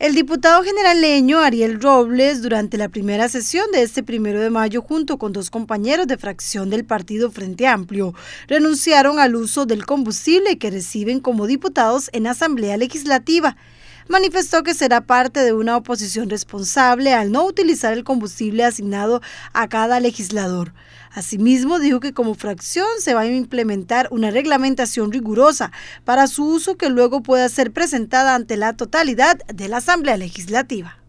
El diputado leño Ariel Robles, durante la primera sesión de este primero de mayo, junto con dos compañeros de fracción del partido Frente Amplio, renunciaron al uso del combustible que reciben como diputados en Asamblea Legislativa manifestó que será parte de una oposición responsable al no utilizar el combustible asignado a cada legislador. Asimismo, dijo que como fracción se va a implementar una reglamentación rigurosa para su uso que luego pueda ser presentada ante la totalidad de la Asamblea Legislativa.